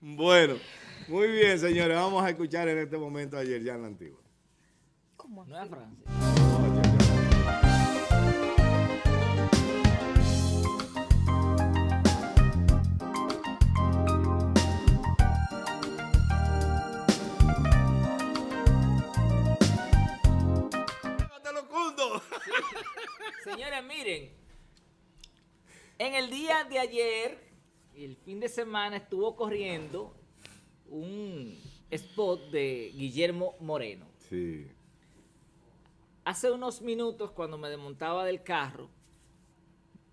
Bueno, muy bien, señores. Vamos a escuchar en este momento a Yerjan la Antigua. ¿Cómo? No es Francia. Señores, miren, en el día de ayer el fin de semana estuvo corriendo un spot de Guillermo Moreno. Sí. Hace unos minutos, cuando me desmontaba del carro,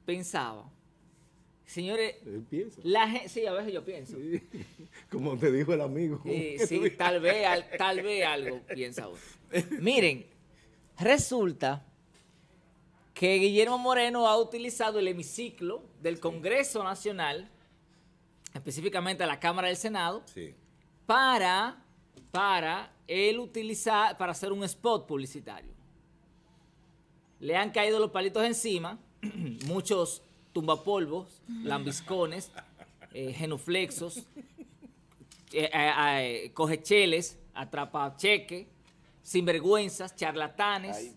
pensaba, señores, La sí, a veces yo pienso. Como te dijo el amigo. sí, tal vez, tal vez algo piensa uno. Miren, resulta que Guillermo Moreno ha utilizado el hemiciclo del Congreso Nacional específicamente a la Cámara del Senado, para, para él utilizar, para hacer un spot publicitario. Le han caído los palitos encima, muchos tumbapolvos, lambiscones, eh, genuflexos, eh, eh, eh atrapacheque, sinvergüenzas, charlatanes.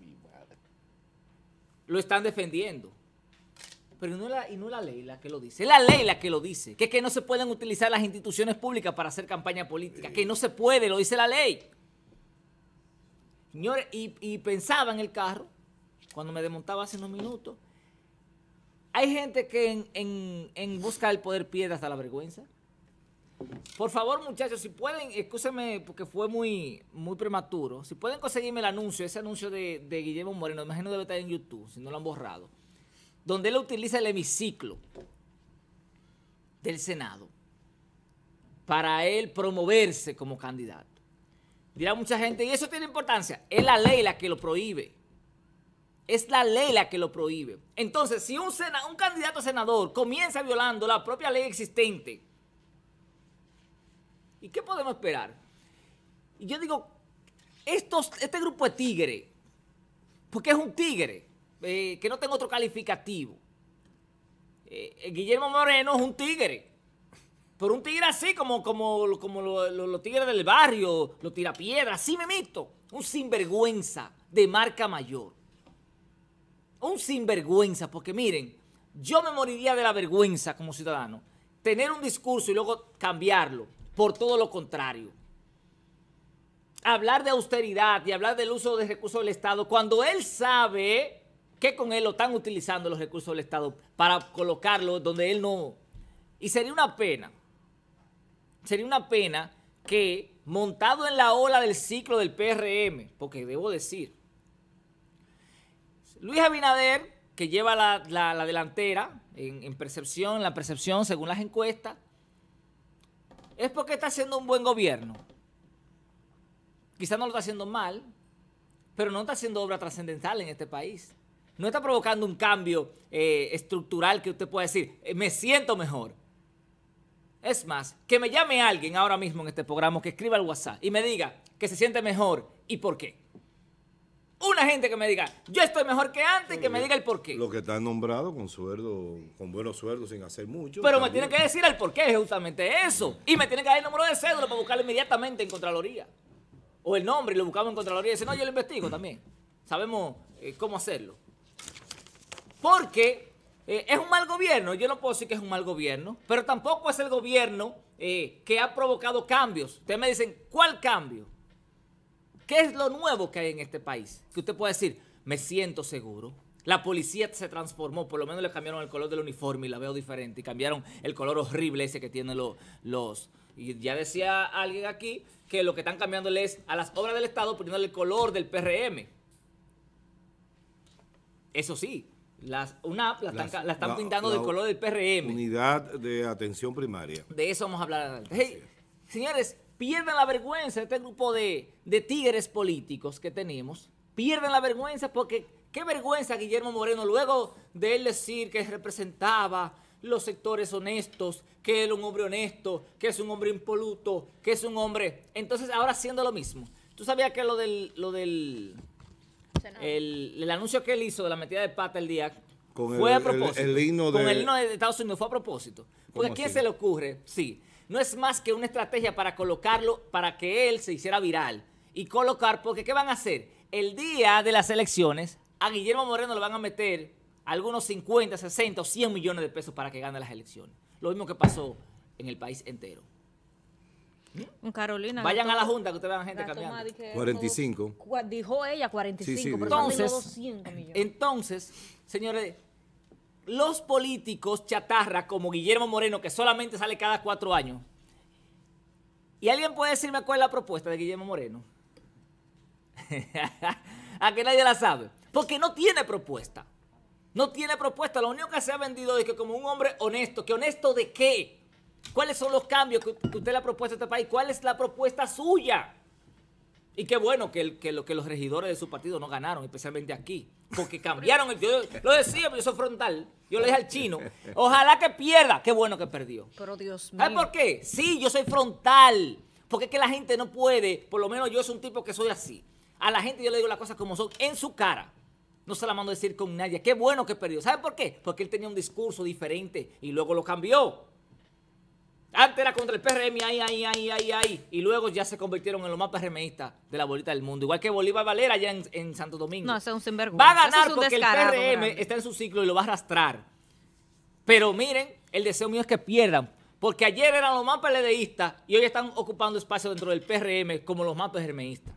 Lo están defendiendo. Pero no la, y no la ley la que lo dice. Es la ley la que lo dice. Que no se pueden utilizar las instituciones públicas para hacer campaña política. Que no se puede, lo dice la ley. Señores, y, pensaba en el carro, cuando me desmontaba hace unos minutos. Hay gente que en, busca del poder pierde hasta la vergüenza. Por favor, muchachos, si pueden, escúsenme porque fue muy, muy prematuro. Si pueden conseguirme el anuncio, ese anuncio de, Guillermo Moreno, imagino debe estar en YouTube, si no lo han borrado donde él utiliza el hemiciclo del Senado para él promoverse como candidato. Dirá mucha gente, y eso tiene importancia, es la ley la que lo prohíbe. Es la ley la que lo prohíbe. Entonces, si un, un candidato a senador comienza violando la propia ley existente, ¿y qué podemos esperar? Y yo digo, este grupo es tigre, porque es un tigre, eh, que no tengo otro calificativo. Eh, eh, Guillermo Moreno es un tigre. Pero un tigre así como, como, los tigres del barrio, los tirapiedras, así me mito. Un sinvergüenza de marca mayor. Un sinvergüenza, porque miren, yo me moriría de la vergüenza como ciudadano. Tener un discurso y luego cambiarlo por todo lo contrario. Hablar de austeridad y hablar del uso de recursos del Estado cuando él sabe que con él lo están utilizando los recursos del Estado para colocarlo donde él no... Y sería una pena, sería una pena que montado en la ola del ciclo del PRM, porque debo decir, Luis Abinader, que lleva la, delantera en, en percepción, la percepción según las encuestas, es porque está haciendo un buen gobierno. Quizás no lo está haciendo mal, pero no está haciendo obra trascendental en este país no está provocando un cambio eh, estructural que usted pueda decir, eh, me siento mejor. Es más, que me llame alguien ahora mismo en este programa, que escriba al WhatsApp y me diga que se siente mejor y por qué. Una gente que me diga, yo estoy mejor que antes y que me diga el por qué. Lo que está nombrado con sueldo, con buenos sueldos, sin hacer mucho. Pero me tiene que decir el por qué, justamente eso. Y me tiene que dar el número de cédula para buscarlo inmediatamente en Contraloría. O el nombre y lo buscamos en Contraloría y dice, no, yo lo investigo también. Sabemos eh, cómo hacerlo. Porque eh, es un mal gobierno, yo no puedo decir que es un mal gobierno, pero tampoco es el gobierno eh, que ha provocado cambios. Ustedes me dicen, ¿cuál cambio? ¿Qué es lo nuevo que hay en este país? Que usted puede decir, me siento seguro. La policía se transformó, por lo menos le cambiaron el color del uniforme y la veo diferente. Y cambiaron el color horrible ese que tienen los, los... Y ya decía alguien aquí que lo que están cambiándole es a las obras del Estado poniéndole el color del PRM. Eso sí, las, una la están, pintando del color del PRM. Unidad de atención primaria. De eso vamos a hablar. señores, pierdan la vergüenza este grupo de, de tigres políticos que tenemos. pierden la vergüenza porque qué vergüenza Guillermo Moreno luego de él decir que representaba los sectores honestos, que él es un hombre honesto, que es un hombre impoluto, que es un hombre... Entonces ahora haciendo lo mismo. Tú sabías que lo del el, anuncio que él hizo de la metida de pata el día fue a propósito. Con el himno de Estados Unidos fue a propósito. Porque ¿a quién se le ocurre? Sí, no es más que una estrategia para colocarlo, para que él se hiciera viral. Y colocar, porque ¿qué van a hacer? El día de las elecciones, a Guillermo Moreno le van a meter algunos 50, 60 o 100 millones de pesos para que gane las elecciones. Lo mismo que pasó en el país entero. Vayan a la junta que ustedes vean gente caminando. 45. dijo ella 45, pero entonces, millones. Entonces, señores, los políticos chatarra como Guillermo Moreno, que solamente sale cada cuatro años, ¿y alguien puede decirme cuál es la propuesta de Guillermo Moreno? a que nadie la sabe. Porque no tiene propuesta. No tiene propuesta. Lo único que se ha vendido es que como un hombre honesto, ¿que honesto de qué? ¿Cuáles son los cambios que, usted le ha propuesto a este país? ¿Cuál es la propuesta suya? Y qué bueno que, los regidores de su partido no ganaron, especialmente aquí. Porque cambiaron el. Yo lo decía, pero yo soy frontal. Yo le dije al chino. Ojalá que pierda. Qué bueno que perdió. Pero Dios mío. ¿Sabes por qué? Sí, yo soy frontal. Porque es que la gente no puede. Por lo menos yo soy un tipo que soy así. A la gente yo le digo las cosas como son, en su cara. No se la mando a decir con nadie. Qué bueno que perdió. ¿Sabe por qué? Porque él tenía un discurso diferente y luego lo cambió. Antes era contra el PRM, ahí, ahí, ahí, ahí, ahí. Y luego ya se convirtieron en los más PRMistas de la bolita del mundo. Igual que Bolívar Valera allá en, Santo Domingo. No, es un sinvergüenza. Va a ganar porque el PRM está en su ciclo y lo va a arrastrar. Pero miren, el deseo mío es que pierdan. Porque ayer eran los más PLDistas y hoy están ocupando espacio dentro del PRM como los más PRMistas.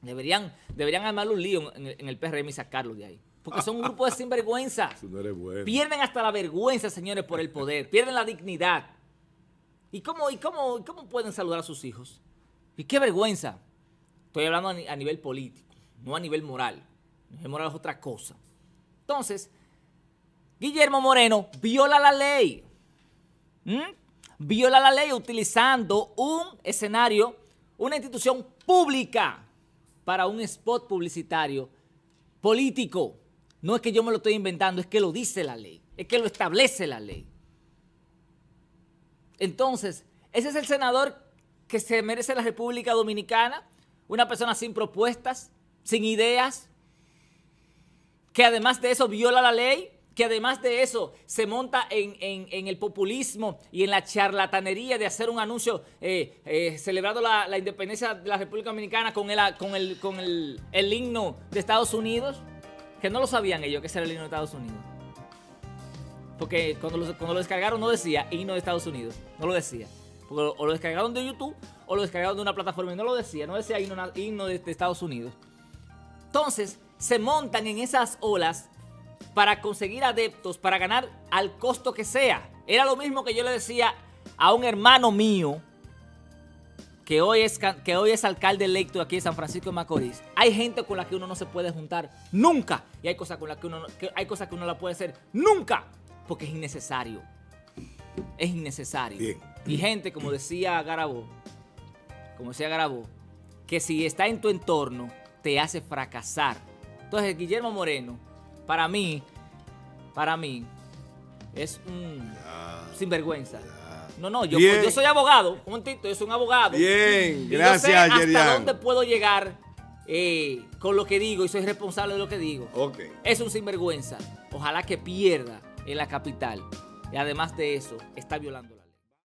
Deberían, deberían armar un lío en el, PRM y sacarlo de ahí porque son un grupo de sinvergüenza Pierden hasta la vergüenza, señores, por el poder. Pierden la dignidad. ¿Y cómo, y cómo pueden saludar a sus hijos? Y qué vergüenza. Estoy hablando a, nivel político, no a nivel moral. A moral es otra cosa. Entonces, Guillermo Moreno viola la ley. ¿Mm? Viola la ley utilizando un escenario, una institución pública para un spot publicitario político. No es que yo me lo estoy inventando, es que lo dice la ley, es que lo establece la ley. Entonces, ese es el senador que se merece la República Dominicana, una persona sin propuestas, sin ideas, que además de eso viola la ley, que además de eso se monta en, el populismo y en la charlatanería de hacer un anuncio eh, eh, celebrando la, independencia de la República Dominicana con, el, con, con el, himno de Estados Unidos, que no lo sabían ellos que era el himno de Estados Unidos. Porque cuando lo, descargaron no decía himno de Estados Unidos. No lo decía. o lo descargaron de YouTube o lo descargaron de una plataforma y no lo decía. No decía himno, de, Estados Unidos. Entonces, se montan en esas olas para conseguir adeptos, para ganar al costo que sea. Era lo mismo que yo le decía a un hermano mío que hoy es, que hoy es alcalde electo aquí de San Francisco de Macorís. Hay gente con la que uno no se puede juntar nunca y hay cosas con las que uno hay cosas que uno la puede hacer nunca porque es innecesario. Es innecesario. Y gente, como decía Garabó, como decía Garabó, que si está en tu entorno, te hace fracasar. Entonces, Guillermo Moreno, para mí, para mí, es un sinvergüenza. No, no, yo, soy abogado, un momentito, yo soy un abogado. Bien, gracias, yo hasta dónde puedo llegar eh, con lo que digo y soy responsable de lo que digo. Es un sinvergüenza. Ojalá que pierda en la capital. Y además de eso, está violando.